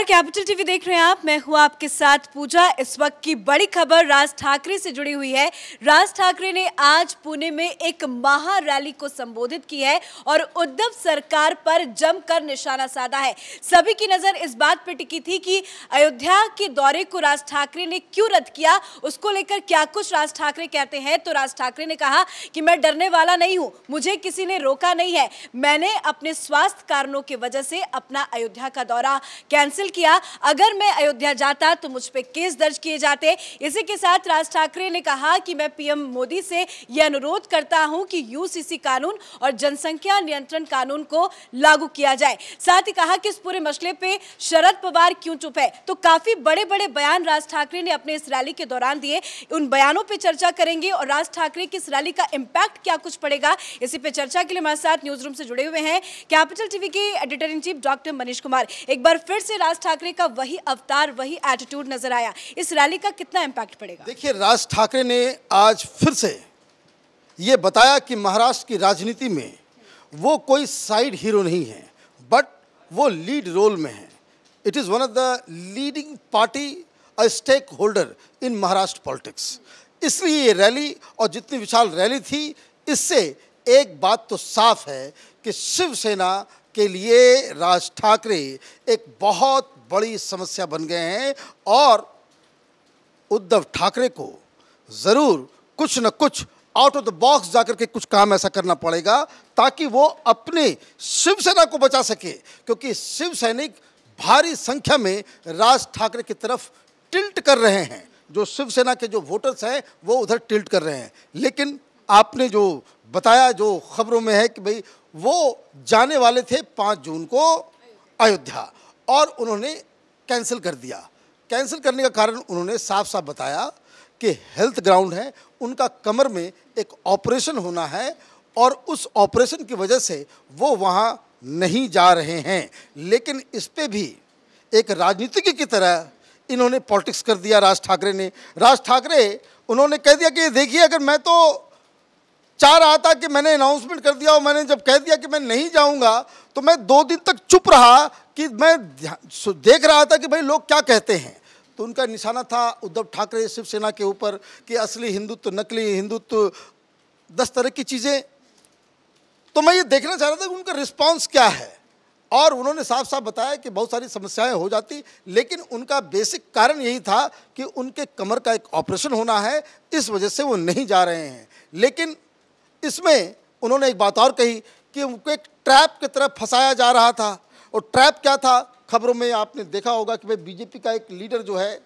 नमस्कार capital TV देख रहे हैं आप मैं हूं आपके साथ पूजा इस वक्त की बड़ी खबर राज ठाकरे से जुड़ी हुई है राज ठाकरे ने आज पुणे में एक महा रैली को संबोधित की है और उद्धव सरकार पर जमकर निशाना साधा है सभी की नजर इस बात पर टिकी थी कि अयोध्या के दौरे को राज ठाकरे ने क्यों रद्द किया उसको लेकर क्या कुछ राज ठाकरे कहते हैं तो राज ठाकरे ने कहा कि मैं डरने वाला नहीं हूं मुझे किसी ने रोका नहीं है मैंने अपने स्वास्थ्य कारणों की वजह से अपना अयोध्या का दौरा कैंसिल किया अगर मैं अयोध्या जाता तो मुझ पर केस दर्ज किए जाते इसी के साथ राज ठाकरे ने कहा कि मैं पीएम मोदी से यह अनुरोध करता हूं कि यूसीसी कानून और जनसंख्या नियंत्रण कानून को लागू किया जाए साथ ही कहा कि इस पूरे मसले पे शरद पवार क्यों चुप है तो काफी बड़े बड़े बयान राज ठाकरे ने अपने इस रैली के दौरान दिए उन बयानों पर चर्चा करेंगे और राज ठाकरे की इस रैली का इंपैक्ट क्या कुछ पड़ेगा इसी पर चर्चा के लिए हमारे साथ न्यूज रूम से जुड़े हुए हैं कैपिटल टीवी के editor in chief doctor Manish Kumar एक बार फिर से राज ठाकरे का वही अवतार वही एटीट्यूड नजर आया इस रैली का कितना इम्पैक्ट पड़ेगा देखिए राज ठाकरे ने आज फिर से ये बताया कि महाराष्ट्र की राजनीति में वो कोई साइड हीरो नहीं है बट वो लीड रोल में है it is one of the leading party a stake holder in Maharashtra politics इसलिए ये रैली और जितनी विशाल रैली थी इससे एक बात तो साफ है कि शिवसेना के लिए राज ठाकरे एक बहुत बड़ी समस्या बन गए हैं और उद्धव ठाकरे को ज़रूर कुछ न कुछ आउट ऑफ द बॉक्स जाकर के कुछ काम ऐसा करना पड़ेगा ताकि वो अपने शिवसेना को बचा सके क्योंकि शिव सैनिक भारी संख्या में राज ठाकरे की तरफ टिल्ट कर रहे हैं जो शिवसेना के जो वोटर्स हैं वो उधर टिल्ट कर रहे हैं लेकिन आपने जो बताया जो खबरों में है कि भाई वो जाने वाले थे पाँच जून को अयोध्या और उन्होंने कैंसिल कर दिया कैंसिल करने का कारण उन्होंने साफ साफ बताया कि हेल्थ ग्राउंड है उनका कमर में एक ऑपरेशन होना है और उस ऑपरेशन की वजह से वो वहाँ नहीं जा रहे हैं लेकिन इस पर भी एक राजनीतिज्ञ की तरह इन्होंने पॉलिटिक्स कर दिया राज ठाकरे ने राज ठाकरे उन्होंने कह दिया कि देखिए अगर मैं तो चाह रहा था कि मैंने अनाउंसमेंट कर दिया और मैंने जब कह दिया कि मैं नहीं जाऊंगा तो मैं दो दिन तक चुप रहा कि मैं देख रहा था कि भाई लोग क्या कहते हैं तो उनका निशाना था उद्धव ठाकरे शिवसेना के ऊपर कि असली हिंदुत्व नकली हिंदुत्व दस तरह की चीज़ें तो मैं ये देखना चाह रहा था कि उनका रिस्पॉन्स क्या है और उन्होंने साफ साफ बताया कि बहुत सारी समस्याएं हो जाती लेकिन उनका बेसिक कारण यही था कि उनके कमर का एक ऑपरेशन होना है इस वजह से वो नहीं जा रहे हैं लेकिन इसमें उन्होंने एक बात और कही कि उनको एक ट्रैप की तरफ फंसाया जा रहा था और ट्रैप क्या था खबरों में आपने देखा होगा कि भाई बीजेपी का एक लीडर जो है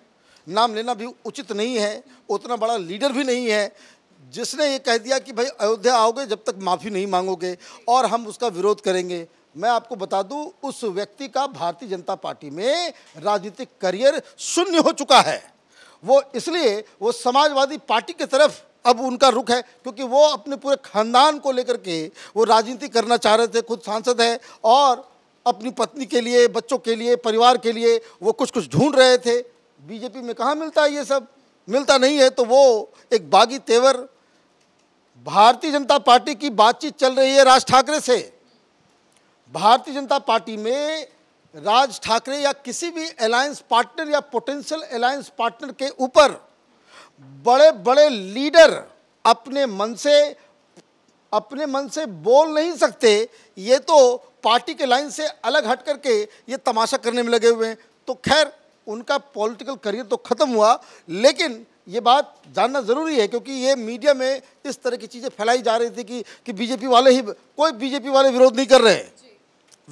नाम लेना भी उचित नहीं है उतना बड़ा लीडर भी नहीं है जिसने ये कह दिया कि भाई अयोध्या आओगे जब तक माफ़ी नहीं मांगोगे और हम उसका विरोध करेंगे मैं आपको बता दूं उस व्यक्ति का भारतीय जनता पार्टी में राजनीतिक करियर शून्य हो चुका है वो इसलिए वो समाजवादी पार्टी की तरफ अब उनका रुख है क्योंकि वो अपने पूरे खानदान को लेकर के वो राजनीति करना चाह रहे थे खुद सांसद है और अपनी पत्नी के लिए बच्चों के लिए परिवार के लिए वो कुछ कुछ ढूंढ रहे थे बीजेपी में कहाँ मिलता है ये सब मिलता नहीं है तो वो एक बागी तेवर भारतीय जनता पार्टी की बातचीत चल रही है राज ठाकरे से भारतीय जनता पार्टी में राज ठाकरे या किसी भी अलायंस पार्टनर या पोटेंशियल अलायंस पार्टनर के ऊपर बड़े बड़े लीडर अपने मन से अपने मन से बोल नहीं सकते ये तो पार्टी के लाइन से अलग हट करके ये तमाशा करने में लगे हुए हैं तो खैर उनका पॉलिटिकल करियर तो ख़त्म हुआ लेकिन ये बात जानना ज़रूरी है क्योंकि ये मीडिया में इस तरह की चीज़ें फैलाई जा रही थी कि कि बीजेपी वाले ही कोई बीजेपी वाले विरोध नहीं कर रहे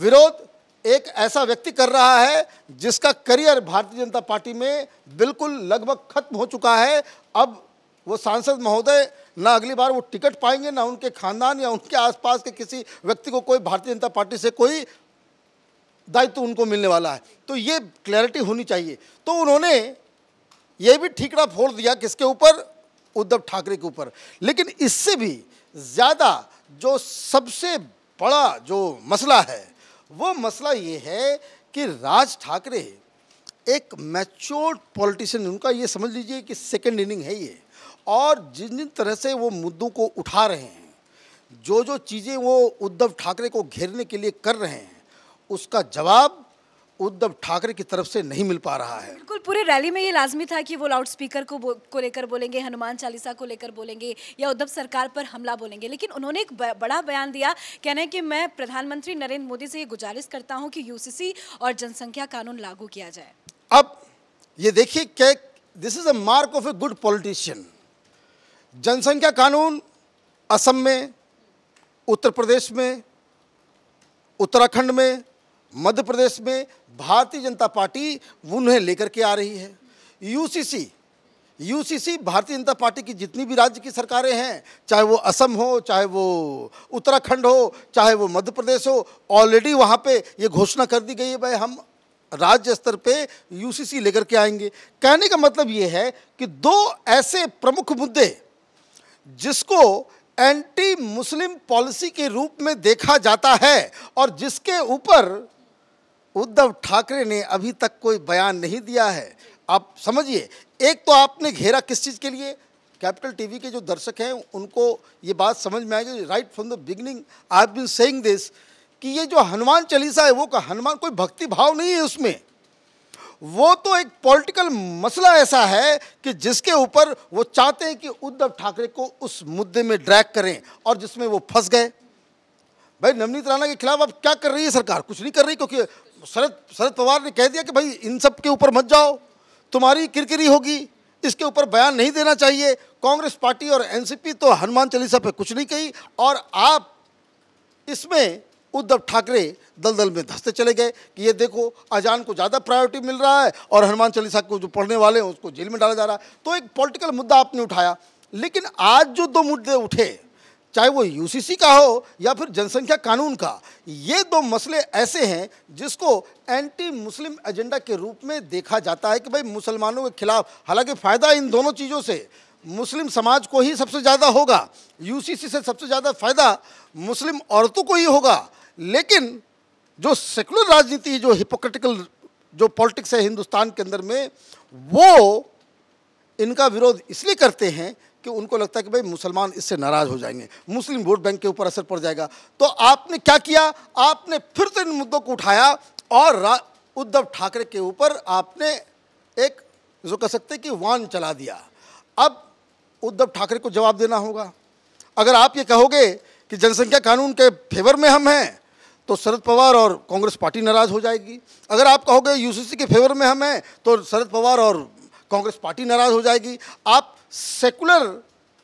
विरोध एक ऐसा व्यक्ति कर रहा है जिसका करियर भारतीय जनता पार्टी में बिल्कुल लगभग खत्म हो चुका है अब वो सांसद महोदय ना अगली बार वो टिकट पाएंगे ना उनके खानदान या उनके आसपास के किसी व्यक्ति को कोई भारतीय जनता पार्टी से कोई दायित्व उनको मिलने वाला है तो ये क्लैरिटी होनी चाहिए तो उन्होंने ये भी ठीकड़ा फोड़ दिया किसके ऊपर उद्धव ठाकरे के ऊपर लेकिन इससे भी ज़्यादा जो सबसे बड़ा जो मसला है वो मसला ये है कि राज ठाकरे एक मैच्योर पॉलिटिशियन उनका ये समझ लीजिए कि सेकेंड इनिंग है ये और जिन जिन तरह से वो मुद्दों को उठा रहे हैं जो जो चीज़ें वो उद्धव ठाकरे को घेरने के लिए कर रहे हैं उसका जवाब उद्धव ठाकरे की तरफ से नहीं मिल पा रहा है बिल्कुल पूरे रैली में ये लाजमी था कि वो लाउड स्पीकर को को लेकर बोलेंगे हनुमान चालीसा को लेकर बोलेंगे या उद्धव सरकार पर हमला बोलेंगे लेकिन उन्होंने एक बड़ा बयान दिया कहना है कि मैं प्रधानमंत्री नरेंद्र मोदी से ये गुजारिश करता हूँ कि यूसीसी और जनसंख्या कानून लागू किया जाए अब ये देखिए क्या this is a mark of a good politician जनसंख्या कानून असम में उत्तर प्रदेश में उत्तराखंड में मध्य प्रदेश में भारतीय जनता पार्टी उन्हें लेकर के आ रही है यूसीसी यूसीसी भारतीय जनता पार्टी की जितनी भी राज्य की सरकारें हैं चाहे वो असम हो चाहे वो उत्तराखंड हो चाहे वो मध्य प्रदेश हो ऑलरेडी वहाँ पे ये घोषणा कर दी गई है भाई हम राज्य स्तर पे यूसीसी लेकर के आएंगे कहने का मतलब ये है कि दो ऐसे प्रमुख मुद्दे जिसको एंटी मुस्लिम पॉलिसी के रूप में देखा जाता है और जिसके ऊपर उद्धव ठाकरे ने अभी तक कोई बयान नहीं दिया है आप समझिए एक तो आपने घेरा किस चीज़ के लिए कैपिटल टीवी के जो दर्शक हैं उनको ये बात समझ में आएगी right from the beginning I have saying this कि ये जो हनुमान चालीसा है वो का हनुमान कोई भक्ति भाव नहीं है उसमें वो तो एक पॉलिटिकल मसला ऐसा है कि जिसके ऊपर वो चाहते हैं कि उद्धव ठाकरे को उस मुद्दे में ड्रैक करें और जिसमें वो फंस गए भाई नवनीत राणा के खिलाफ अब क्या कर रही है सरकार कुछ नहीं कर रही क्योंकि शरद शरद पवार ने कह दिया कि भाई इन सब के ऊपर मत जाओ तुम्हारी किरकिरी होगी इसके ऊपर बयान नहीं देना चाहिए कांग्रेस पार्टी और एनसीपी तो हनुमान चालीसा पे कुछ नहीं कही और आप इसमें उद्धव ठाकरे दलदल में धंसते चले गए कि ये देखो अजान को ज़्यादा प्रायोरिटी मिल रहा है और हनुमान चालीसा को जो पढ़ने वाले हैं उसको जेल में डाला जा रहा है तो एक पॉलिटिकल मुद्दा आपने उठाया लेकिन आज जो दो मुद्दे उठे चाहे वो यूसीसी का हो या फिर जनसंख्या कानून का ये दो मसले ऐसे हैं जिसको एंटी मुस्लिम एजेंडा के रूप में देखा जाता है कि भाई मुसलमानों के खिलाफ हालांकि फ़ायदा इन दोनों चीज़ों से मुस्लिम समाज को ही सबसे ज़्यादा होगा यूसीसी से सबसे ज़्यादा फ़ायदा मुस्लिम औरतों को ही होगा लेकिन जो सेकुलर राजनीति जो हिपोक्रेटिकल जो पॉलिटिक्स है हिंदुस्तान के अंदर में वो इनका विरोध इसलिए करते हैं कि उनको लगता है कि भाई मुसलमान इससे नाराज़ हो जाएंगे मुस्लिम वोट बैंक के ऊपर असर पड़ जाएगा तो आपने क्या किया आपने फिर से इन मुद्दों को उठाया और उद्धव ठाकरे के ऊपर आपने एक जो कह सकते कि वान चला दिया अब उद्धव ठाकरे को जवाब देना होगा अगर आप ये कहोगे कि जनसंख्या कानून के फेवर में हम हैं तो शरद पवार और कांग्रेस पार्टी नाराज हो जाएगी अगर आप कहोगे यूसीसी के फेवर में हम हैं तो शरद पवार और कांग्रेस पार्टी नाराज हो जाएगी आप सेकुलर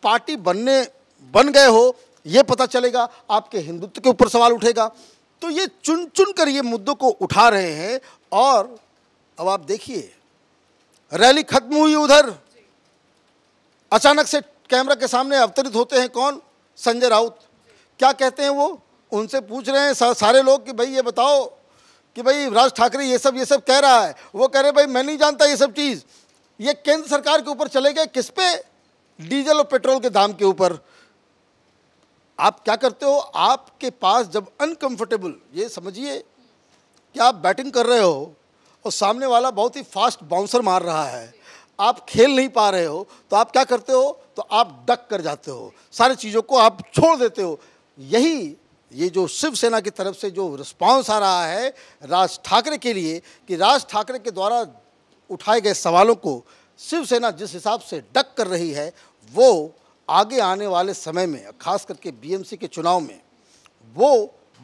पार्टी बनने बन गए हो ये पता चलेगा आपके हिंदुत्व के ऊपर सवाल उठेगा तो ये चुन चुन कर ये मुद्दों को उठा रहे हैं और अब आप देखिए रैली खत्म हुई उधर अचानक से कैमरा के सामने अवतरित होते हैं कौन संजय राउत क्या कहते हैं वो उनसे पूछ रहे हैं सा, सारे लोग कि भाई ये बताओ कि भाई राज ठाकरे ये सब ये सब कह रहा है वो कह रहे भाई मैं नहीं जानता ये सब चीज़ ये केंद्र सरकार के ऊपर चले गए किस पे डीजल और पेट्रोल के दाम के ऊपर आप क्या करते हो आपके पास जब अनकंफर्टेबल ये समझिए कि आप बैटिंग कर रहे हो और सामने वाला बहुत ही फास्ट बाउंसर मार रहा है आप खेल नहीं पा रहे हो तो आप क्या करते हो तो आप डक कर जाते हो सारी चीज़ों को आप छोड़ देते हो यही ये जो शिवसेना की तरफ से जो रिस्पांस आ रहा है राज ठाकरे के लिए कि राज ठाकरे के द्वारा उठाए गए सवालों को शिवसेना जिस हिसाब से डक कर रही है वो आगे आने वाले समय में खास करके बीएमसी के चुनाव में वो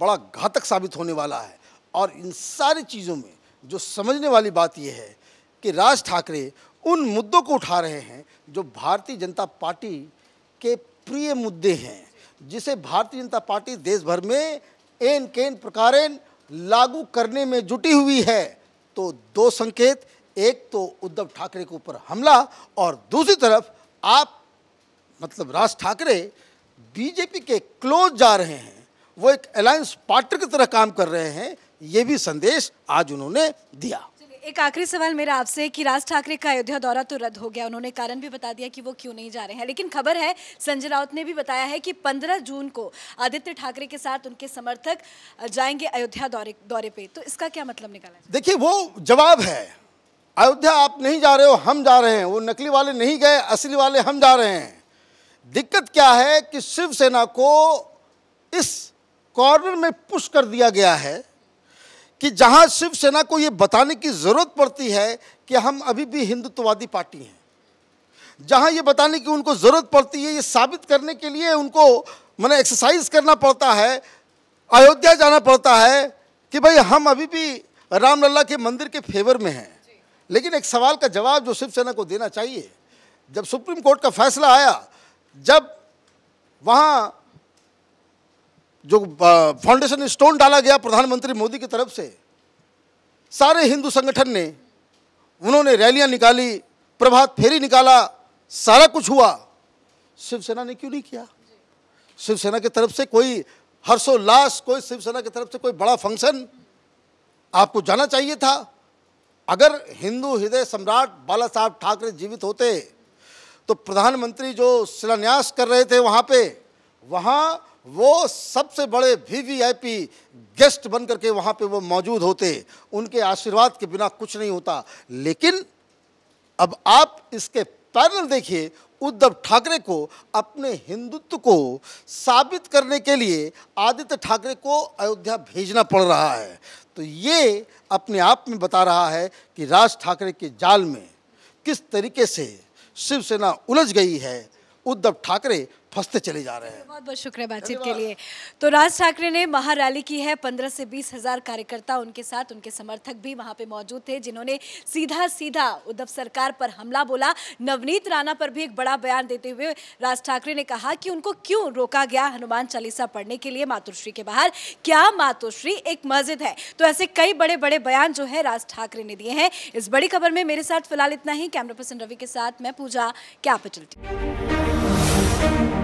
बड़ा घातक साबित होने वाला है और इन सारी चीज़ों में जो समझने वाली बात यह है कि राज ठाकरे उन मुद्दों को उठा रहे हैं जो भारतीय जनता पार्टी के प्रिय मुद्दे हैं जिसे भारतीय जनता पार्टी देश भर में एन केन प्रकार लागू करने में जुटी हुई है तो दो संकेत एक तो उद्धव ठाकरे के ऊपर हमला और दूसरी तरफ आप मतलब राज ठाकरे बीजेपी के क्लोज जा रहे हैं वो एक अलायंस पार्टनर की तरह काम कर रहे हैं ये भी संदेश आज उन्होंने दिया एक आखिरी सवाल मेरा आपसे कि राज ठाकरे का अयोध्या दौरा तो रद्द हो गया उन्होंने कारण भी बता दिया कि वो क्यों नहीं जा रहे हैं लेकिन खबर है संजय राउत ने भी बताया है कि 15 जून को आदित्य ठाकरे के साथ उनके समर्थक जाएंगे अयोध्या दौरे दौरे पे तो इसका क्या मतलब निकाला देखिए वो जवाब है अयोध्या आप नहीं जा रहे हो हम जा रहे हैं वो नकली वाले नहीं गए असली वाले हम जा रहे हैं दिक्कत क्या है कि शिवसेना को इस कॉर्नर में पुश कर दिया गया है कि जहां शिवसेना को ये बताने की ज़रूरत पड़ती है कि हम अभी भी हिंदुत्ववादी पार्टी हैं जहां ये बताने की उनको ज़रूरत पड़ती है ये साबित करने के लिए उनको मैंने एक्सरसाइज करना पड़ता है अयोध्या जाना पड़ता है कि भाई हम अभी भी रामलला के मंदिर के फेवर में हैं लेकिन एक सवाल का जवाब जो शिवसेना को देना चाहिए जब सुप्रीम कोर्ट का फैसला आया जब वहाँ जो फाउंडेशन स्टोन डाला गया प्रधानमंत्री मोदी की तरफ से सारे हिंदू संगठन ने उन्होंने रैलियां निकाली प्रभात फेरी निकाला सारा कुछ हुआ शिवसेना ने क्यों नहीं किया शिवसेना की तरफ से कोई हर्षोल्लास कोई शिवसेना की तरफ से कोई बड़ा फंक्शन आपको जाना चाहिए था अगर हिंदू हृदय सम्राट बाला साहब ठाकरे जीवित होते तो प्रधानमंत्री जो शिलान्यास कर रहे थे वहाँ पे वहाँ वो सबसे बड़े V V I P guest बन करके वहाँ पे वो मौजूद होते उनके आशीर्वाद के बिना कुछ नहीं होता लेकिन अब आप इसके पैनल देखिए उद्धव ठाकरे को अपने हिंदुत्व को साबित करने के लिए आदित्य ठाकरे को अयोध्या भेजना पड़ रहा है तो ये अपने आप में बता रहा है कि राज ठाकरे के जाल में किस तरीके से शिवसेना उलझ गई है उद्धव ठाकरे फंसते चले जा रहे हैं बहुत बहुत शुक्रिया बातचीत के लिए तो राज ठाकरे ने महारैली की है पंद्रह से बीस हजार कार्यकर्ता उनके साथ उनके समर्थक भी वहां पे मौजूद थे जिन्होंने सीधा सीधा उद्धव सरकार पर हमला बोला नवनीत राणा पर भी एक बड़ा बयान देते हुए राज ठाकरे ने कहा कि उनको क्यों रोका गया हनुमान चालीसा पढ़ने के लिए मातोश्री के बाहर क्या मातोश्री एक मस्जिद है तो ऐसे कई बड़े बड़े बयान जो है राज ठाकरे ने दिए हैं इस बड़ी खबर में मेरे साथ फिलहाल इतना ही कैमरा पर्सन रवि के साथ मैं पूजा कैपिटल टी